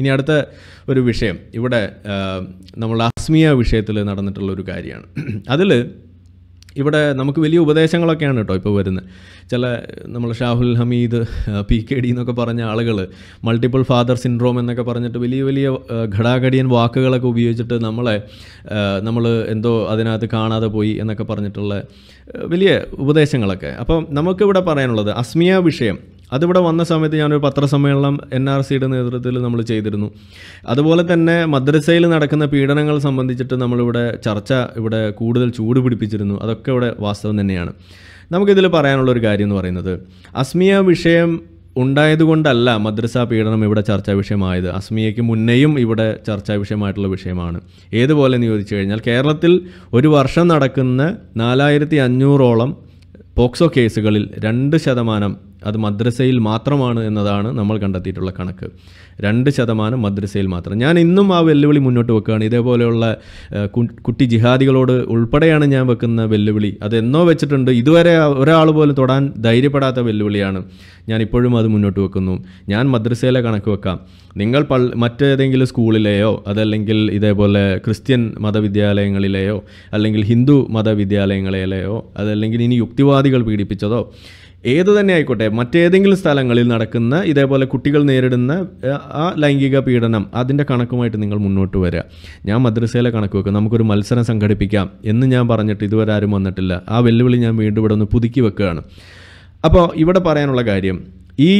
ഇനി അടുത്ത ഒരു വിഷയം ഇവിടെ നമ്മൾ അസ്മിയ വിഷയത്തിൽ നടന്നിട്ടുള്ള ഒരു കാര്യമാണ് അതിൽ ഇവിടെ നമുക്ക് വലിയ ഉപദേശങ്ങളൊക്കെയാണ് കേട്ടോ ഇപ്പോൾ വരുന്നത് ചില നമ്മൾ Shahul Hameed P K D എന്നൊക്കെ പറഞ്ഞ ആളുകൾ മൾട്ടിപ്പിൾ ഫാദർ സിൻഡ്രോം എന്നൊക്കെ പറഞ്ഞിട്ട് വലിയ വലിയ ഘടാഘടിയൻ വാക്കുകളൊക്കെ ഉപയോഗിച്ചിട്ട് നമ്മളെ നമ്മൾ എന്തോ അതിനകത്ത് കാണാതെ പോയി എന്നൊക്കെ പറഞ്ഞിട്ടുള്ള വലിയ ഉപദേശങ്ങളൊക്കെ അപ്പോൾ നമുക്കിവിടെ പറയാനുള്ളത് അസ്മിയ വിഷയം അതിവിടെ വന്ന സമയത്ത് ഞാനൊരു പത്രസമ്മേളനം എൻ ആർ സിയുടെ നേതൃത്വത്തിൽ നമ്മൾ ചെയ്തിരുന്നു അതുപോലെ തന്നെ മദ്രസയിൽ നടക്കുന്ന പീഡനങ്ങൾ സംബന്ധിച്ചിട്ട് നമ്മളിവിടെ ചർച്ച ഇവിടെ കൂടുതൽ ചൂട് പിടിപ്പിച്ചിരുന്നു അതൊക്കെ ഇവിടെ വാസ്തവം തന്നെയാണ് നമുക്കിതിൽ പറയാനുള്ള ഒരു കാര്യം എന്ന് പറയുന്നത് അസ്മിയ വിഷയം ഉണ്ടായതുകൊണ്ടല്ല മദ്രസ പീഡനം ഇവിടെ ചർച്ചാ വിഷയമായത് അസ്മിയയ്ക്ക് മുന്നേയും ഇവിടെ ചർച്ചാ വിഷയമായിട്ടുള്ള വിഷയമാണ് ഏതുപോലെ എന്ന് ചോദിച്ചു കഴിഞ്ഞാൽ കേരളത്തിൽ ഒരു വർഷം നടക്കുന്ന നാലായിരത്തി അഞ്ഞൂറോളം പോക്സോ കേസുകളിൽ രണ്ട് ശതമാനം അത് മദ്രസയിൽ മാത്രമാണ് എന്നതാണ് നമ്മൾ കണ്ടെത്തിയിട്ടുള്ള കണക്ക് രണ്ട് ശതമാനം മദ്രസയിൽ മാത്രം ഞാൻ ഇന്നും ആ വെല്ലുവിളി മുന്നോട്ട് വെക്കുകയാണ് ഇതേപോലെയുള്ള കുട്ടി ജിഹാദികളോട് ഉൾപ്പെടെയാണ് ഞാൻ വെക്കുന്ന വെല്ലുവിളി അത് എന്നോ വെച്ചിട്ടുണ്ട് ഇതുവരെ ഒരാൾ പോലും തൊടാൻ ധൈര്യപ്പെടാത്ത വെല്ലുവിളിയാണ് ഞാൻ ഇപ്പോഴും അത് മുന്നോട്ട് വെക്കുന്നു ഞാൻ മദ്രസയിലെ കണക്ക് വെക്കാം നിങ്ങൾ പൾ മറ്റേതെങ്കിലും സ്കൂളിലെയോ അതല്ലെങ്കിൽ ഇതേപോലെ ക്രിസ്ത്യൻ മതവിദ്യാലയങ്ങളിലെയോ അല്ലെങ്കിൽ ഹിന്ദു മതവിദ്യാലയങ്ങളിലെയോ അതല്ലെങ്കിൽ ഇനി യുക്തിവാദികൾ പീഡിപ്പിച്ചതോ ഏത് തന്നെ ആയിക്കോട്ടെ മറ്റേതെങ്കിലും സ്ഥലങ്ങളിൽ നടക്കുന്ന ഇതേപോലെ കുട്ടികൾ നേരിടുന്ന ആ ലൈംഗിക പീഡനം അതിൻ്റെ കണക്കുമായിട്ട് നിങ്ങൾ മുന്നോട്ട് വരിക ഞാൻ മദ്രസയിലെ കണക്ക് വെക്കും നമുക്കൊരു മത്സരം സംഘടിപ്പിക്കാം എന്ന് ഞാൻ പറഞ്ഞിട്ട് ഇതുവരെ ആരും വന്നിട്ടില്ല ആ വെല്ലുവിളി ഞാൻ വീണ്ടും ഇവിടെ ഒന്ന് പുതുക്കി വെക്കുകയാണ് അപ്പോൾ ഇവിടെ പറയാനുള്ള കാര്യം ഈ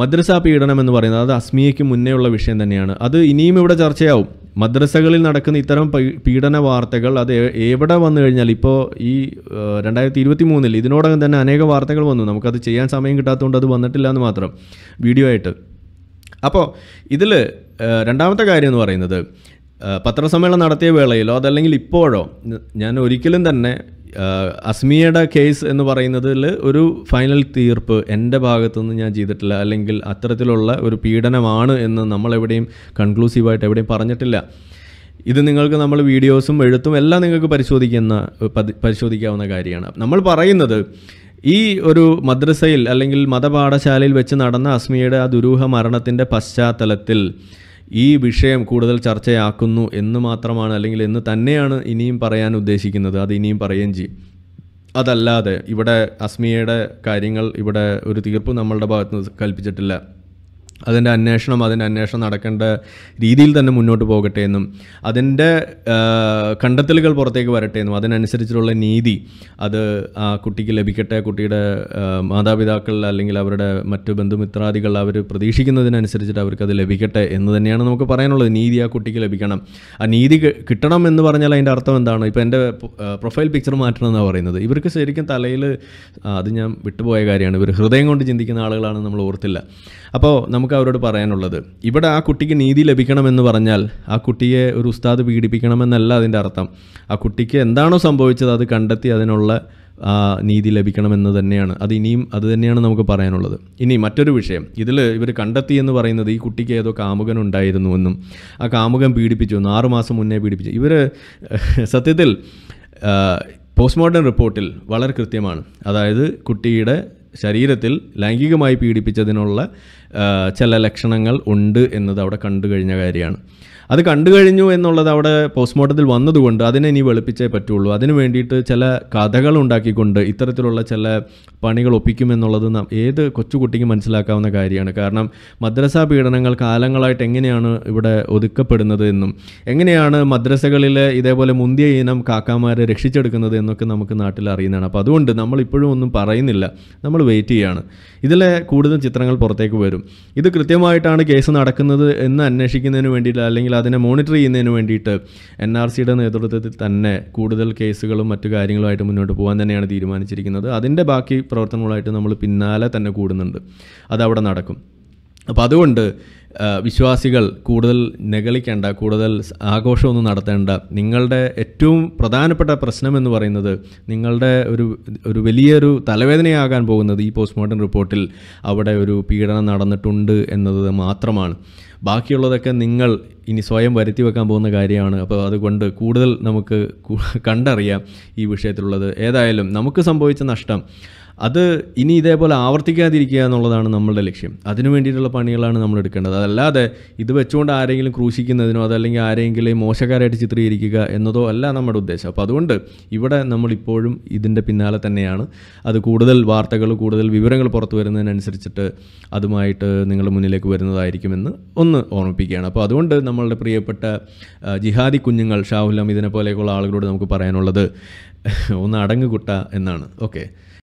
മദ്രസ പീഡനം എന്ന് പറയുന്നത് അത് അസ്മിയയ്ക്ക് മുന്നേയുള്ള വിഷയം തന്നെയാണ് അത് ഇനിയും ഇവിടെ ചർച്ചയാവും മദ്രസകളിൽ നടക്കുന്ന ഇത്തരം പീഡന വാർത്തകൾ അത് എവിടെ വന്നു കഴിഞ്ഞാൽ ഇപ്പോൾ ഈ രണ്ടായിരത്തി ഇരുപത്തി മൂന്നിൽ ഇതിനോടകം തന്നെ അനേക വാർത്തകൾ വന്നു നമുക്കത് ചെയ്യാൻ സമയം കിട്ടാത്തതുകൊണ്ട് അത് വന്നിട്ടില്ല എന്ന് മാത്രം വീഡിയോ ആയിട്ട് അപ്പോൾ ഇതിൽ രണ്ടാമത്തെ കാര്യം എന്ന് പറയുന്നത് പത്രസമ്മേളനം നടത്തിയ വേളയിലോ അതല്ലെങ്കിൽ ഇപ്പോഴോ ഞാൻ ഒരിക്കലും തന്നെ അസ്മിയയുടെ കേസ് എന്ന് പറയുന്നതിൽ ഒരു ഫൈനൽ തീർപ്പ് എൻ്റെ ഭാഗത്തുനിന്ന് ഞാൻ ചെയ്തിട്ടില്ല അല്ലെങ്കിൽ അത്തരത്തിലുള്ള ഒരു പീഡനമാണ് എന്ന് നമ്മളെവിടെയും കൺക്ലൂസീവായിട്ട് എവിടെയും പറഞ്ഞിട്ടില്ല ഇത് നിങ്ങൾക്ക് നമ്മൾ വീഡിയോസും എഴുത്തും എല്ലാം നിങ്ങൾക്ക് പരിശോധിക്കുന്ന പരിശോധിക്കാവുന്ന കാര്യമാണ് നമ്മൾ പറയുന്നത് ഈ ഒരു മദ്രസയിൽ അല്ലെങ്കിൽ മതപാഠശാലയിൽ വെച്ച് നടന്ന അസ്മിയുടെ ആ ദുരൂഹ മരണത്തിൻ്റെ പശ്ചാത്തലത്തിൽ ഈ വിഷയം കൂടുതൽ ചർച്ചയാക്കുന്നു എന്ന് മാത്രമാണ് അല്ലെങ്കിൽ എന്ന് തന്നെയാണ് ഇനിയും പറയാൻ ഉദ്ദേശിക്കുന്നത് അത് ഇനിയും പറയുകയും ചെയ്യും അതല്ലാതെ ഇവിടെ അസ്മിയയുടെ കാര്യങ്ങൾ ഇവിടെ ഒരു തീർപ്പ് നമ്മളുടെ ഭാഗത്ത് നിന്ന് കൽപ്പിച്ചിട്ടില്ല അതിൻ്റെ അന്വേഷണം അതിൻ്റെ അന്വേഷണം നടക്കേണ്ട രീതിയിൽ തന്നെ മുന്നോട്ട് പോകട്ടെ എന്നും അതിൻ്റെ കണ്ടെത്തലുകൾ പുറത്തേക്ക് വരട്ടെ എന്നും അതിനനുസരിച്ചുള്ള നീതി അത് ആ കുട്ടിക്ക് ലഭിക്കട്ടെ കുട്ടിയുടെ മാതാപിതാക്കൾ അല്ലെങ്കിൽ അവരുടെ മറ്റു ബന്ധുമിത്രാദികൾ അവർ പ്രതീക്ഷിക്കുന്നതിനനുസരിച്ചിട്ട് അവർക്ക് അത് ലഭിക്കട്ടെ എന്ന് തന്നെയാണ് നമുക്ക് പറയാനുള്ളത് നീതി ആ കുട്ടിക്ക് ലഭിക്കണം ആ നീതി കിട്ടണം എന്ന് പറഞ്ഞാൽ അതിൻ്റെ അർത്ഥം എന്താണ് ഇപ്പോൾ എൻ്റെ പ്രൊഫൈൽ പിക്ചർ മാറ്റണം എന്നാണ് പറയുന്നത് ഇവർക്ക് ശരിക്കും തലയിൽ അത് ഞാൻ വിട്ടുപോയ കാര്യമാണ് ഇവർ ഹൃദയം കൊണ്ട് ചിന്തിക്കുന്ന ആളുകളാണ് നമ്മൾ ഓർത്തില്ല അപ്പോൾ നമുക്ക് നമുക്ക് അവരോട് പറയാനുള്ളത് ഇവിടെ ആ കുട്ടിക്ക് നീതി ലഭിക്കണമെന്ന് പറഞ്ഞാൽ ആ കുട്ടിയെ ഒരു ഉസ്താദ് പീഡിപ്പിക്കണമെന്നല്ല അതിൻ്റെ അർത്ഥം ആ കുട്ടിക്ക് എന്താണോ സംഭവിച്ചത് അത് കണ്ടെത്തി അതിനുള്ള നീതി ലഭിക്കണമെന്ന് തന്നെയാണ് അത് ഇനിയും അത് തന്നെയാണ് നമുക്ക് പറയാനുള്ളത് ഇനി മറ്റൊരു വിഷയം ഇതിൽ ഇവർ കണ്ടെത്തി എന്ന് പറയുന്നത് ഈ കുട്ടിക്ക് ഏതോ കാമുകൻ ഉണ്ടായിരുന്നുവെന്നും ആ കാമുകൻ പീഡിപ്പിച്ചു എന്നും ആറുമാസം മുന്നേ പീഡിപ്പിച്ചു ഇവർ സത്യത്തിൽ പോസ്റ്റ്മോർട്ടം റിപ്പോർട്ടിൽ വളരെ കൃത്യമാണ് അതായത് കുട്ടിയുടെ ശരീരത്തിൽ ലൈംഗികമായി പീഡിപ്പിച്ചതിനുള്ള ചില ലക്ഷണങ്ങൾ ഉണ്ട് എന്നത് അവിടെ കണ്ടു കഴിഞ്ഞ കാര്യമാണ് അത് കണ്ടു കഴിഞ്ഞു എന്നുള്ളത് അവിടെ പോസ്റ്റ്മോർട്ടത്തിൽ വന്നതുകൊണ്ട് അതിനെ ഇനി വെളുപ്പിച്ചേ പറ്റുള്ളൂ അതിന് വേണ്ടിയിട്ട് ചില കഥകൾ ഉണ്ടാക്കിക്കൊണ്ട് ഇത്തരത്തിലുള്ള ചില പണികൾ ഒപ്പിക്കുമെന്നുള്ളത് ഏത് കൊച്ചുകുട്ടിക്ക് മനസ്സിലാക്കാവുന്ന കാര്യമാണ് കാരണം മദ്രസാ പീഡനങ്ങൾ കാലങ്ങളായിട്ട് എങ്ങനെയാണ് ഇവിടെ ഒതുക്കപ്പെടുന്നത് എന്നും എങ്ങനെയാണ് മദ്രസകളിലെ ഇതേപോലെ മുന്തിയ ഇനം കാക്കാമാരെ രക്ഷിച്ചെടുക്കുന്നത് എന്നൊക്കെ നമുക്ക് നാട്ടിൽ അറിയുന്നതാണ് അപ്പോൾ അതുകൊണ്ട് നമ്മളിപ്പോഴും ഒന്നും പറയുന്നില്ല നമ്മൾ വെയിറ്റ് ചെയ്യുകയാണ് ഇതിലെ കൂടുതൽ ചിത്രങ്ങൾ പുറത്തേക്ക് വരും ഇത് കൃത്യമായിട്ടാണ് കേസ് നടക്കുന്നത് എന്ന് അന്വേഷിക്കുന്നതിന് വേണ്ടിയിട്ട് അല്ലെങ്കിൽ അതിനെ മോണിറ്റർ ചെയ്യുന്നതിന് വേണ്ടിയിട്ട് എൻ ആർ സിയുടെ നേതൃത്വത്തിൽ തന്നെ കൂടുതൽ കേസുകളും മറ്റു കാര്യങ്ങളുമായിട്ട് മുന്നോട്ട് പോകാൻ തന്നെയാണ് തീരുമാനിച്ചിരിക്കുന്നത് അതിൻ്റെ ബാക്കി പ്രവർത്തനങ്ങളായിട്ട് നമ്മൾ പിന്നാലെ തന്നെ കൂടുന്നുണ്ട് അതവിടെ നടക്കും അപ്പോൾ അതുകൊണ്ട് വിശ്വാസികൾ കൂടുതൽ നെകളിക്കേണ്ട കൂടുതൽ ആഘോഷമൊന്നും നടത്തേണ്ട നിങ്ങളുടെ ഏറ്റവും പ്രധാനപ്പെട്ട പ്രശ്നം എന്ന് പറയുന്നത് നിങ്ങളുടെ ഒരു ഒരു വലിയൊരു തലവേദനയാകാൻ പോകുന്നത് ഈ പോസ്റ്റ്മോർട്ടം റിപ്പോർട്ടിൽ അവിടെ ഒരു പീഡനം നടന്നിട്ടുണ്ട് എന്നത് മാത്രമാണ് ബാക്കിയുള്ളതൊക്കെ നിങ്ങൾ ഇനി സ്വയം വരുത്തി വെക്കാൻ പോകുന്ന കാര്യമാണ് അപ്പോൾ അതുകൊണ്ട് കൂടുതൽ നമുക്ക് കണ്ടറിയാം ഈ വിഷയത്തിലുള്ളത് ഏതായാലും നമുക്ക് സംഭവിച്ച നഷ്ടം അത് ഇനി ഇതേപോലെ ആവർത്തിക്കാതിരിക്കുക എന്നുള്ളതാണ് നമ്മളുടെ ലക്ഷ്യം അതിനു വേണ്ടിയിട്ടുള്ള പണികളാണ് നമ്മൾ എടുക്കേണ്ടത് അതല്ലാതെ ഇത് വെച്ചുകൊണ്ട് ആരെങ്കിലും ക്രൂശിക്കുന്നതിനോ അതല്ലെങ്കിൽ ആരെങ്കിലും മോശക്കാരായിട്ട് ചിത്രീകരിക്കുക എന്നതോ അല്ല നമ്മുടെ ഉദ്ദേശം അപ്പോൾ അതുകൊണ്ട് ഇവിടെ നമ്മളിപ്പോഴും ഇതിൻ്റെ പിന്നാലെ തന്നെയാണ് അത് കൂടുതൽ വാർത്തകൾ കൂടുതൽ വിവരങ്ങൾ പുറത്തു വരുന്നതിനനുസരിച്ചിട്ട് അതുമായിട്ട് നിങ്ങളുടെ മുന്നിലേക്ക് വരുന്നതായിരിക്കുമെന്ന് ഒന്ന് ഓർമ്മിപ്പിക്കുകയാണ് അപ്പോൾ അതുകൊണ്ട് നമ്മളുടെ പ്രിയപ്പെട്ട ജിഹാദി കുഞ്ഞുങ്ങൾ ഷാഹുൽ അമിദിനെ പോലെയൊക്കെയുള്ള ആളുകളോട് നമുക്ക് പറയാനുള്ളത് ഒന്ന് അടങ്ങുകുട്ട എന്നാണ് ഓക്കെ